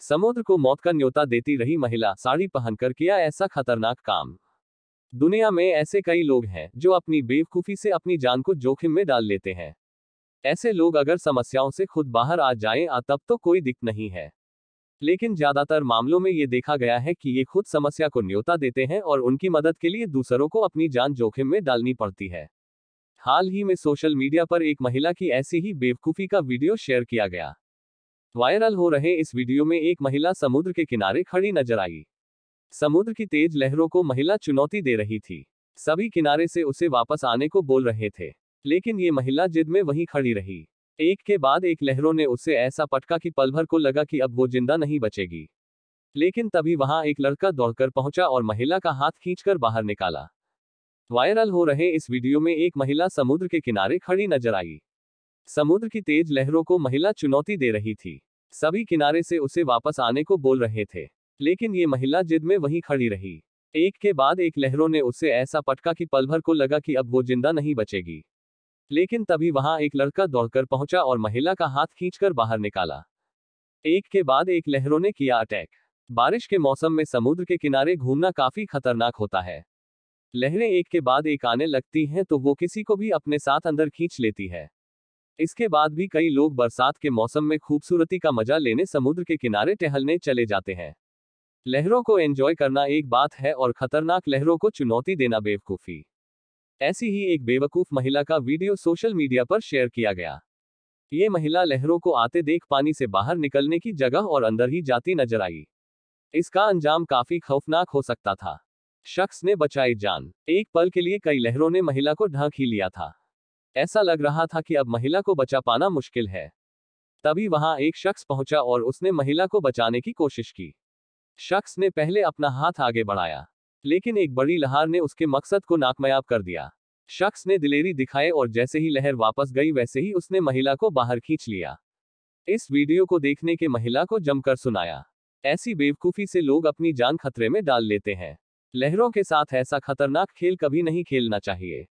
समुद्र को मौत का न्योता देती रही महिला साड़ी पहनकर किया ऐसा खतरनाक काम दुनिया में ऐसे कई लोग हैं जो अपनी बेवकूफी से अपनी जान को जोखिम में डाल लेते हैं ऐसे लोग अगर समस्याओं से खुद बाहर आ जाए तब तो कोई दिक्कत नहीं है लेकिन ज्यादातर मामलों में ये देखा गया है कि ये खुद समस्या को न्योता देते हैं और उनकी मदद के लिए दूसरों को अपनी जान जोखिम में डालनी पड़ती है हाल ही में सोशल मीडिया पर एक महिला की ऐसी ही बेवकूफी का वीडियो शेयर किया गया वायरल हो रहे इस वीडियो में एक महिला समुद्र के किनारे खड़ी नजर आई समुद्र की तेज लहरों को महिला चुनौती दे रही थी सभी किनारे से उसे वापस आने को बोल रहे थे लेकिन ये महिला जिद में वहीं खड़ी रही एक के बाद एक लहरों ने उसे ऐसा पटका कि पलभर को लगा कि अब वो जिंदा नहीं बचेगी लेकिन तभी वहां एक लड़का दौड़कर पहुंचा और महिला का हाथ खींचकर बाहर निकाला वायरल हो रहे इस वीडियो में एक महिला समुद्र के किनारे खड़ी नजर आई समुद्र की तेज लहरों को महिला चुनौती दे रही थी सभी किनारे से उसे वापस आने को बोल रहे थे लेकिन ये महिला जिद में वहीं खड़ी रही एक के बाद एक लहरों ने उसे ऐसा पटका कि पलभर को लगा कि अब वो जिंदा नहीं बचेगी लेकिन तभी वहां एक लड़का दौड़कर पहुंचा और महिला का हाथ खींचकर बाहर निकाला एक के बाद एक लहरों ने किया अटैक बारिश के मौसम में समुद्र के किनारे घूमना काफी खतरनाक होता है लहरें एक के बाद एक आने लगती हैं तो वो किसी को भी अपने साथ अंदर खींच लेती है इसके बाद भी कई लोग बरसात के मौसम में खूबसूरती का मजा लेने समुद्र के किनारे टहलने चले जाते हैं लहरों को एंजॉय करना एक बात है और खतरनाक लहरों को चुनौती देना बेवकूफी ऐसी ही एक बेवकूफ महिला का वीडियो सोशल मीडिया पर शेयर किया गया ये महिला लहरों को आते देख पानी से बाहर निकलने की जगह और अंदर ही जाती नजर आई इसका अंजाम काफी खौफनाक हो सकता था शख्स ने बचाई जान एक पल के लिए कई लहरों ने महिला को ढांक ही लिया था ऐसा लग रहा था कि अब महिला को बचा पाना मुश्किल है तभी वहां एक शख्स पहुंचा और उसने महिला को बचाने की कोशिश की शख्स ने पहले अपना हाथ आगे बढ़ाया लेकिन एक बड़ी लहार ने उसके मकसद को नाकमयाब कर दिया शख्स ने दिलेरी दिखाए और जैसे ही लहर वापस गई वैसे ही उसने महिला को बाहर खींच लिया इस वीडियो को देखने के महिला को जमकर सुनाया ऐसी बेवकूफी से लोग अपनी जान खतरे में डाल लेते हैं लहरों के साथ ऐसा खतरनाक खेल कभी नहीं खेलना चाहिए